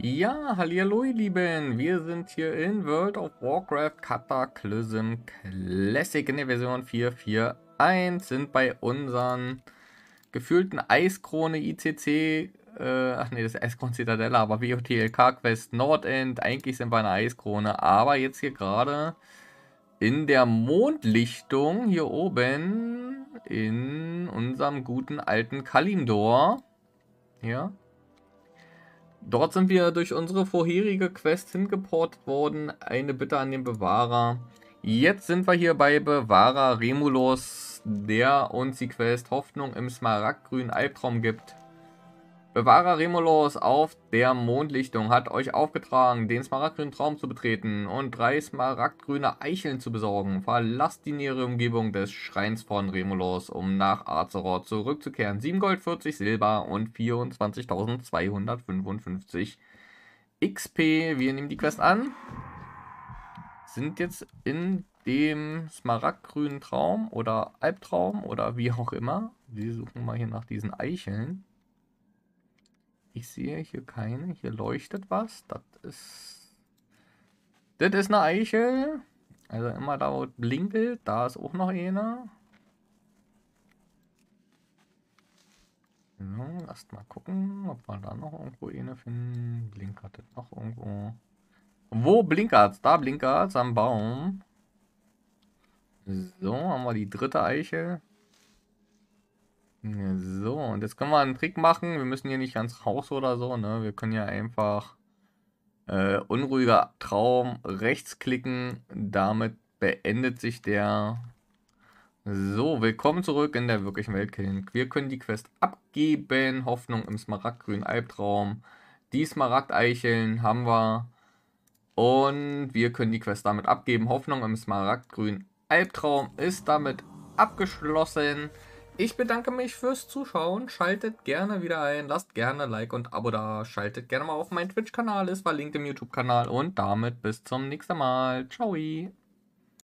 Ja, hallihallo ihr Lieben, wir sind hier in World of Warcraft Cataclysm Classic in der Version 4.4.1, sind bei unseren gefühlten Eiskrone ICC, äh, ach nee, das ist Eiskrone Zitadelle, aber WOTLK Quest Nordend, eigentlich sind wir eine Eiskrone, aber jetzt hier gerade in der Mondlichtung hier oben in unserem guten alten Kalimdor, ja, Dort sind wir durch unsere vorherige Quest hingeportet worden. Eine Bitte an den Bewahrer. Jetzt sind wir hier bei Bewahrer Remulus, der uns die Quest Hoffnung im Smaragdgrünen Albtraum gibt. Bewahrer Remolos auf der Mondlichtung hat euch aufgetragen, den smaragdgrünen Traum zu betreten und drei smaragdgrüne Eicheln zu besorgen. Verlasst die nähere Umgebung des Schreins von Remolos, um nach Azeroth zurückzukehren. 7 Gold, 40 Silber und 24.255 XP. Wir nehmen die Quest an. Sind jetzt in dem smaragdgrünen Traum oder Albtraum oder wie auch immer. Wir suchen mal hier nach diesen Eicheln. Ich sehe hier keine. Hier leuchtet was. Das ist... Das ist eine Eiche. Also immer da, wo blinkelt. Da ist auch noch einer. So, lasst mal gucken, ob wir da noch irgendwo eine finden. Blinkert das noch irgendwo? Wo blinkert Da blinkert am Baum. So, haben wir die dritte Eiche. So, und jetzt können wir einen Trick machen. Wir müssen hier nicht ganz raus oder so, ne? Wir können ja einfach äh, unruhiger Traum rechts klicken. Damit beendet sich der. So, willkommen zurück in der wirklichen Welt, Kind. Wir können die Quest abgeben. Hoffnung im smaragdgrünen Albtraum. Die Smaragdeicheln haben wir. Und wir können die Quest damit abgeben. Hoffnung im smaragdgrünen Albtraum ist damit abgeschlossen. Ich bedanke mich fürs Zuschauen. Schaltet gerne wieder ein. Lasst gerne Like und Abo da. Schaltet gerne mal auf meinen Twitch-Kanal. Ist verlinkt im YouTube-Kanal. Und damit bis zum nächsten Mal. Ciao.